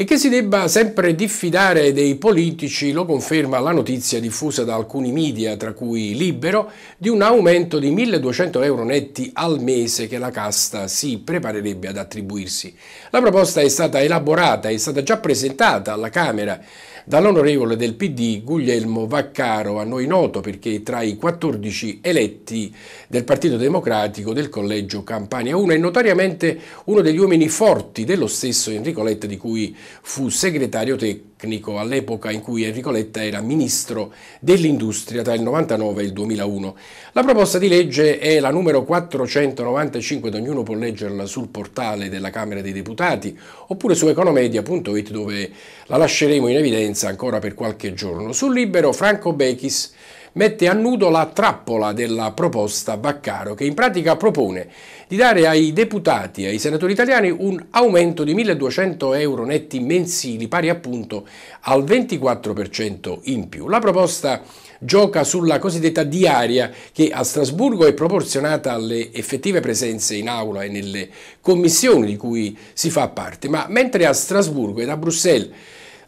E che si debba sempre diffidare dei politici lo conferma la notizia diffusa da alcuni media, tra cui Libero, di un aumento di 1200 euro netti al mese che la casta si preparerebbe ad attribuirsi. La proposta è stata elaborata, è stata già presentata alla Camera dall'onorevole del PD Guglielmo Vaccaro, a noi noto perché tra i 14 eletti del Partito Democratico del Collegio Campania 1 è notoriamente uno degli uomini forti dello stesso Enrico Letta di cui fu segretario tecnico all'epoca in cui Enrico Letta era ministro dell'industria tra il 99 e il 2001. La proposta di legge è la numero 495 ed ognuno può leggerla sul portale della Camera dei Deputati oppure su economedia.it dove la lasceremo in evidenza sofferenza ancora per qualche giorno. Sul libero Franco Bechis mette a nudo la trappola della proposta Baccaro, che in pratica propone di dare ai deputati e ai senatori italiani un aumento di 1.200 euro netti mensili, pari appunto al 24% in più. La proposta gioca sulla cosiddetta diaria che a Strasburgo è proporzionata alle effettive presenze in aula e nelle commissioni di cui si fa parte, ma mentre a Strasburgo e a Bruxelles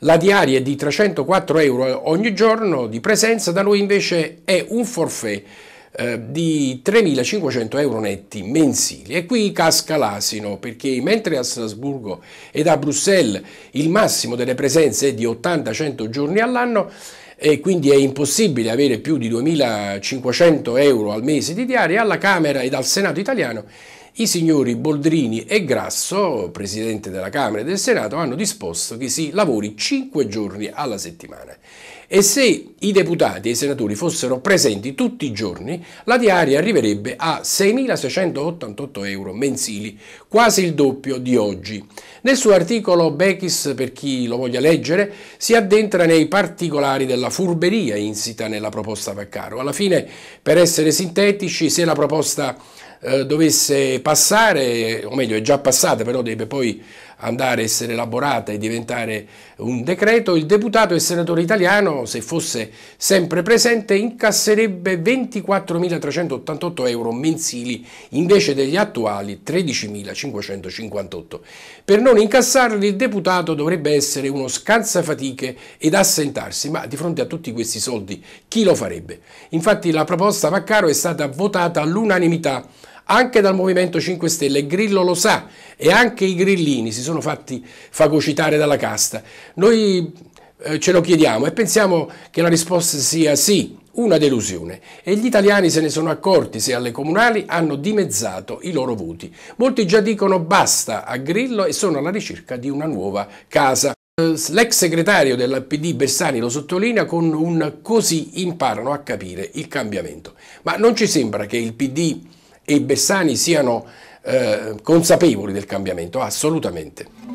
la diaria è di 304 euro ogni giorno di presenza, da noi invece è un forfè eh, di 3.500 euro netti mensili. E qui casca l'asino, perché mentre a Strasburgo e a Bruxelles il massimo delle presenze è di 80-100 giorni all'anno, e quindi è impossibile avere più di 2.500 euro al mese di diaria, alla Camera e al Senato italiano i signori Boldrini e Grasso, Presidente della Camera e del Senato, hanno disposto che si lavori cinque giorni alla settimana. E se i deputati e i senatori fossero presenti tutti i giorni, la diaria arriverebbe a 6.688 euro mensili, quasi il doppio di oggi. Nel suo articolo Bechis, per chi lo voglia leggere, si addentra nei particolari della furberia insita nella proposta Vaccaro. Alla fine, per essere sintetici, se la proposta eh, dovesse passare, o meglio è già passata, però deve poi andare a essere elaborata e diventare un decreto, il deputato e senatore italiano, se fosse sempre presente, incasserebbe 24.388 euro mensili invece degli attuali 13.558. Per non incassarli il deputato dovrebbe essere uno scansafatiche ed assentarsi, ma di fronte a tutti questi soldi chi lo farebbe? Infatti la proposta Vaccaro è stata votata all'unanimità anche dal Movimento 5 Stelle, Grillo lo sa, e anche i grillini si sono fatti fagocitare dalla casta. Noi eh, ce lo chiediamo e pensiamo che la risposta sia sì, una delusione. E gli italiani se ne sono accorti se alle comunali hanno dimezzato i loro voti. Molti già dicono basta a Grillo e sono alla ricerca di una nuova casa. Eh, l'ex segretario della PD Bersani lo sottolinea con un così imparano a capire il cambiamento. Ma non ci sembra che il PD e Bessani siano eh, consapevoli del cambiamento, assolutamente.